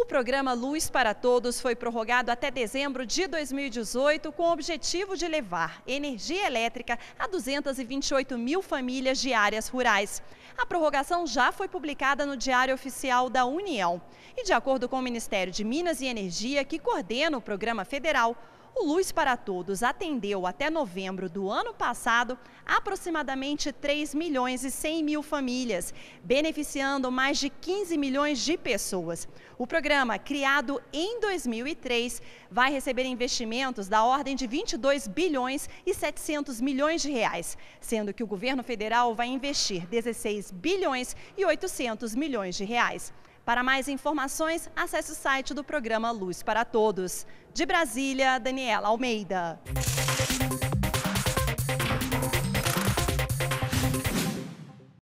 O programa Luz para Todos foi prorrogado até dezembro de 2018 com o objetivo de levar energia elétrica a 228 mil famílias de áreas rurais. A prorrogação já foi publicada no Diário Oficial da União. E de acordo com o Ministério de Minas e Energia, que coordena o programa federal, o Luz para Todos atendeu até novembro do ano passado aproximadamente 3 milhões e 100 mil famílias, beneficiando mais de 15 milhões de pessoas. O programa, criado em 2003, vai receber investimentos da ordem de 22 bilhões e 700 milhões de reais, sendo que o governo federal vai investir 16 bilhões e 800 milhões de reais. Para mais informações, acesse o site do programa Luz para Todos. De Brasília, Daniela Almeida.